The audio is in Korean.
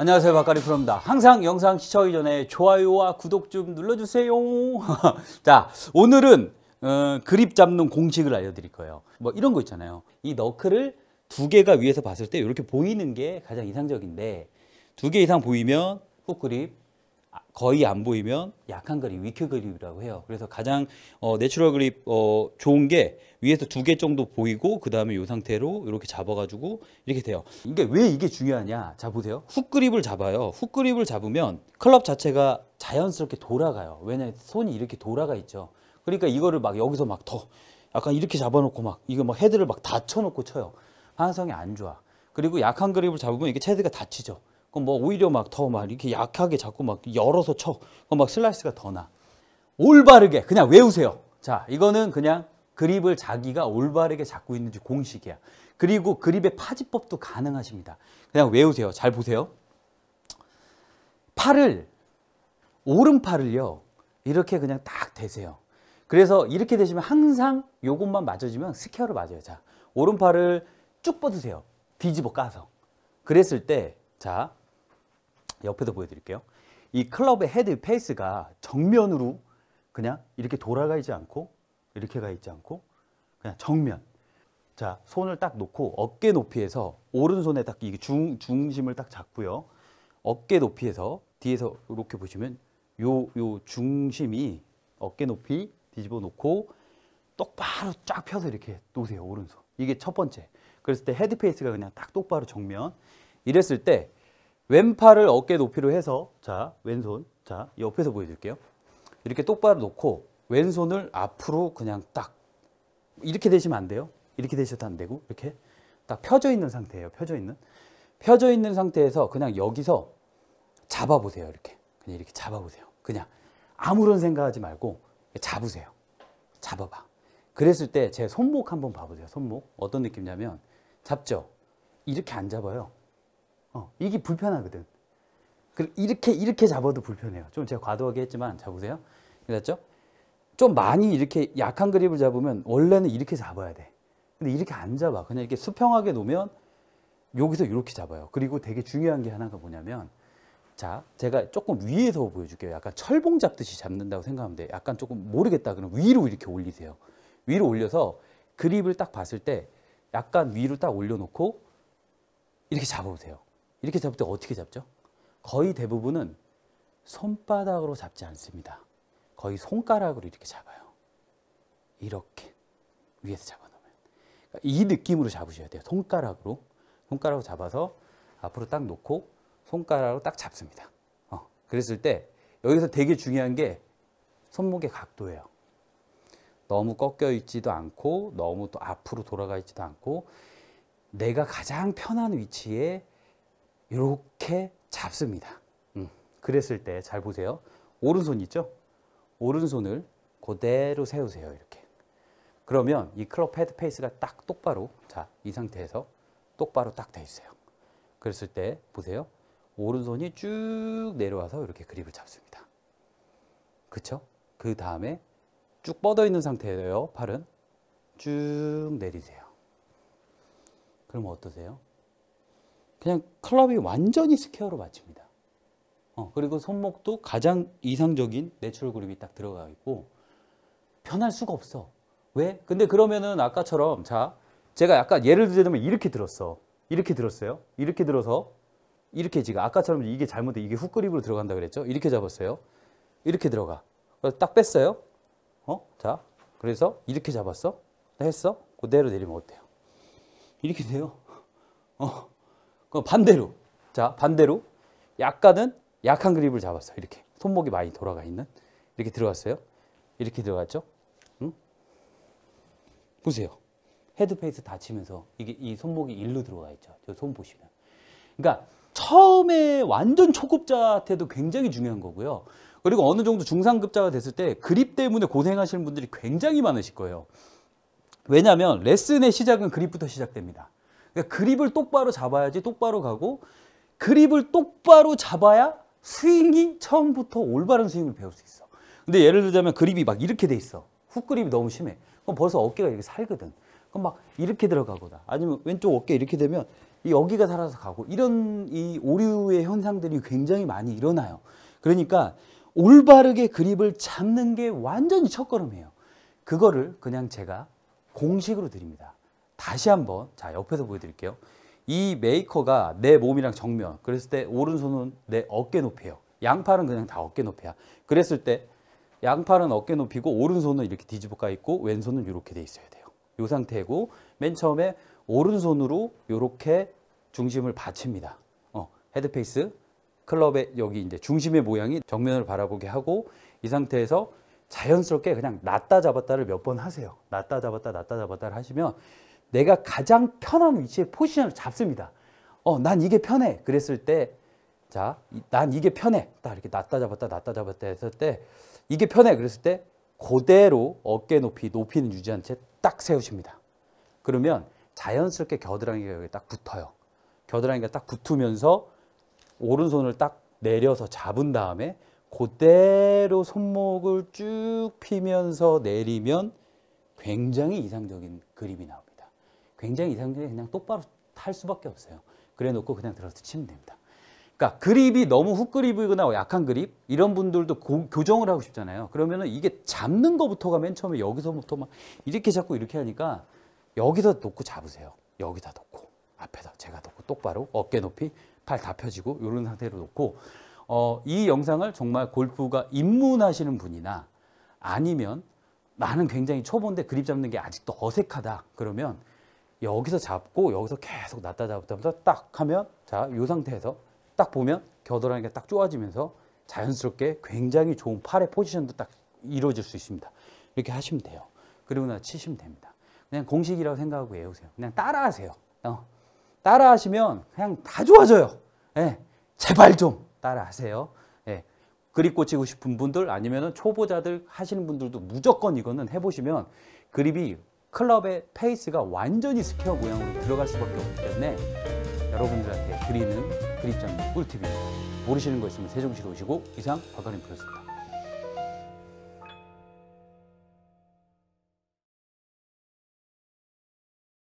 안녕하세요 박가리 프로입니다 항상 영상 시청하기 전에 좋아요와 구독 좀 눌러주세요 자 오늘은 어, 그립 잡는 공식을 알려드릴 거예요 뭐 이런 거 있잖아요 이 너클을 두 개가 위에서 봤을 때 이렇게 보이는 게 가장 이상적인데 두 개 이상 보이면 훅 그립 거의 안 보이면 약한 그립, 위크 그립이라고 해요. 그래서 가장 어, 내추럴 그립 어, 좋은 게 위에서 두 개 정도 보이고 그 다음에 이 상태로 이렇게 잡아가지고 이렇게 돼요. 이게 왜 이게 중요하냐? 자 보세요. 훅 그립을 잡아요. 훅 그립을 잡으면 클럽 자체가 자연스럽게 돌아가요. 왜냐면 하 손이 이렇게 돌아가 있죠. 그러니까 이거를 막 여기서 막 더 약간 이렇게 잡아놓고 막 이거 막 헤드를 막 닫혀놓고 쳐요. 항상이 안 좋아. 그리고 약한 그립을 잡으면 이게 체드가 닫히죠. 그럼 뭐 오히려 막 더막 막 이렇게 약하게 자꾸 막 열어서 쳐. 그럼 막 슬라이스가 더 나. 올바르게 그냥 외우세요. 자, 이거는 그냥 그립을 자기가 올바르게 잡고 있는지 공식이야. 그리고 그립의 파지법도 가능하십니다. 그냥 외우세요. 잘 보세요. 팔을 오른팔을요. 이렇게 그냥 딱 대세요. 그래서 이렇게 되시면 항상 요것만 맞아주면 스퀘어를 맞아요. 자, 오른팔을 쭉 뻗으세요. 뒤집어 까서. 그랬을 때, 자, 옆에서 보여드릴게요. 이 클럽의 헤드 페이스가 정면으로 그냥 이렇게 돌아가 있지 않고 이렇게 가 있지 않고 그냥 정면 자 손을 딱 놓고 어깨 높이에서 오른손에 딱 이게 중, 중심을 딱 잡고요 어깨 높이에서 뒤에서 이렇게 보시면 요 요 중심이 어깨 높이 뒤집어 놓고 똑바로 쫙 펴서 이렇게 놓으세요 오른손 이게 첫 번째 그랬을 때 헤드 페이스가 그냥 딱 똑바로 정면 이랬을 때 왼팔을 어깨 높이로 해서 자 왼손 자 옆에서 보여드릴게요. 이렇게 똑바로 놓고 왼손을 앞으로 그냥 딱 이렇게 되시면 안 돼요. 이렇게 되셔도 안 되고 이렇게 딱 펴져 있는 상태예요. 펴져 있는 펴져 있는 상태에서 그냥 여기서 잡아보세요. 이렇게 그냥 이렇게 잡아보세요. 그냥 아무런 생각하지 말고 잡으세요. 잡아봐. 그랬을 때 제 손목 한번 봐보세요. 손목 어떤 느낌이냐면 잡죠. 이렇게 안 잡아요. 어, 이게 불편하거든. 이렇게 이렇게 잡아도 불편해요. 좀 제가 과도하게 했지만 잡으세요. 그랬죠? 좀 많이 이렇게 약한 그립을 잡으면 원래는 이렇게 잡아야 돼. 근데 이렇게 안 잡아. 그냥 이렇게 수평하게 놓으면 여기서 이렇게 잡아요. 그리고 되게 중요한 게 하나가 뭐냐면 자, 제가 조금 위에서 보여줄게요. 약간 철봉 잡듯이 잡는다고 생각하면 돼. 약간 조금 모르겠다. 그럼 위로 이렇게 올리세요. 위로 올려서 그립을 딱 봤을 때 약간 위로 딱 올려놓고 이렇게 잡아보세요. 이렇게 잡을 때 어떻게 잡죠? 거의 대부분은 손바닥으로 잡지 않습니다. 거의 손가락으로 이렇게 잡아요. 이렇게 위에서 잡아놓으면. 그러니까 이 느낌으로 잡으셔야 돼요. 손가락으로. 손가락으로 잡아서 앞으로 딱 놓고 손가락으로 딱 잡습니다. 어. 그랬을 때 여기서 되게 중요한 게 손목의 각도예요. 너무 꺾여 있지도 않고 너무 또 앞으로 돌아가 있지도 않고 내가 가장 편한 위치에 이렇게 잡습니다. 음, 그랬을 때 잘 보세요. 오른손 있죠? 오른손을 그대로 세우세요. 이렇게. 그러면 이 클럽 헤드 페이스가 딱 똑바로 자, 이 상태에서 똑바로 딱되어 있어요. 그랬을 때 보세요. 오른손이 쭉 내려와서 이렇게 그립을 잡습니다. 그쵸? 그 다음에 쭉 뻗어 있는 상태예요. 팔은 쭉 내리세요. 그럼 어떠세요? 그냥 클럽이 완전히 스퀘어로 맞춥니다. 어, 그리고 손목도 가장 이상적인 내추럴 그립이 딱 들어가 있고 변할 수가 없어. 왜? 근데 그러면은 아까처럼 자 제가 약간 예를 들자면 이렇게 들었어. 이렇게 들었어요. 이렇게 들어서 이렇게 지금 아까처럼 이게 잘못돼 이게 훅 그립으로 들어간다 그랬죠. 이렇게 잡았어요. 이렇게 들어가. 그래서 딱 뺐어요. 어? 자 그래서 이렇게 잡았어. 했어. 그대로 내리면 어때요? 이렇게 돼요. 어. 그 반대로 자 반대로 약간은 약한 그립을 잡았어요. 이렇게 손목이 많이 돌아가 있는 이렇게 들어갔어요. 이렇게 들어갔죠. 응? 보세요. 헤드 페이스 다치면서 이게 이 손목이 일로 들어가 있죠. 저 손 보시면. 그러니까 처음에 완전 초급자한테도 굉장히 중요한 거고요. 그리고 어느 정도 중상급자가 됐을 때 그립 때문에 고생하시는 분들이 굉장히 많으실 거예요. 왜냐하면 레슨의 시작은 그립부터 시작됩니다. 그러니까 그립을 똑바로 잡아야지 똑바로 가고 그립을 똑바로 잡아야 스윙이 처음부터 올바른 스윙을 배울 수 있어. 근데 예를 들자면 그립이 막 이렇게 돼 있어. 훅 그립이 너무 심해. 그럼 벌써 어깨가 이렇게 살거든. 그럼 막 이렇게 들어가거나 아니면 왼쪽 어깨 이렇게 되면 여기가 살아서 가고 이런 이 오류의 현상들이 굉장히 많이 일어나요. 그러니까 올바르게 그립을 잡는 게 완전히 첫걸음이에요. 그거를 그냥 제가 공식으로 드립니다. 다시 한번 자 옆에서 보여드릴게요. 이 메이커가 내 몸이랑 정면 그랬을 때 오른손은 내 어깨 높이에요. 양팔은 그냥 다 어깨 높이야. 그랬을 때 양팔은 어깨 높이고 오른손은 이렇게 뒤집어 가 있고 왼손은 이렇게 돼 있어야 돼요. 이 상태고 맨 처음에 오른손으로 이렇게 중심을 받칩니다. 어, 헤드페이스 클럽의 여기 이제 중심의 모양이 정면을 바라보게 하고 이 상태에서 자연스럽게 그냥 낮다 잡았다를 몇 번 하세요. 낮다 잡았다 낮다 잡았다를 하시면 내가 가장 편한 위치에 포지션을 잡습니다. 어, 난 이게 편해. 그랬을 때, 자, 난 이게 편해. 딱 이렇게 낮다 잡았다, 낮다 잡았다 했을 때, 이게 편해. 그랬을 때, 그대로 어깨 높이, 높이는 유지한 채 딱 세우십니다. 그러면 자연스럽게 겨드랑이가 여기 딱 붙어요. 겨드랑이가 딱 붙으면서 오른손을 딱 내려서 잡은 다음에 그대로 손목을 쭉 피면서 내리면 굉장히 이상적인 그림이 나옵니다. 굉장히 이상적이 그냥 똑바로 탈 수밖에 없어요. 그래 놓고 그냥 들어서 치면 됩니다. 그러니까 그립이 너무 훅 그립이거나 약한 그립 이런 분들도 고, 교정을 하고 싶잖아요. 그러면 이게 잡는 거부터가 맨 처음에 여기서부터 막 이렇게 잡고 이렇게 하니까 여기서 놓고 잡으세요. 여기다 놓고 앞에다 제가 놓고 똑바로 어깨 높이 팔 다 펴지고 이런 상태로 놓고 어, 이 영상을 정말 골프가 입문하시는 분이나 아니면 나는 굉장히 초보인데 그립 잡는 게 아직도 어색하다 그러면 여기서 잡고 여기서 계속 낮다 잡으면서 딱 하면 자이 상태에서 딱 보면 겨드랑이가 딱 좋아지면서 자연스럽게 굉장히 좋은 팔의 포지션도 딱 이루어질 수 있습니다. 이렇게 하시면 돼요. 그리고 나 치시면 됩니다. 그냥 공식이라고 생각하고 외우세요. 그냥 따라하세요. 어. 따라하시면 그냥 다 좋아져요. 예. 제발 좀 따라하세요. 예. 그립 고치고 싶은 분들 아니면 초보자들 하시는 분들도 무조건 이거는 해보시면 그립이 클럽의 페이스가 완전히 스퀘어 모양으로 들어갈 수밖에 없기 때문에 여러분들한테 드리는 그립장비 꿀팁입니다. 모르시는 거 있으면 세종시로 오시고 이상 박가림 프로였습니다.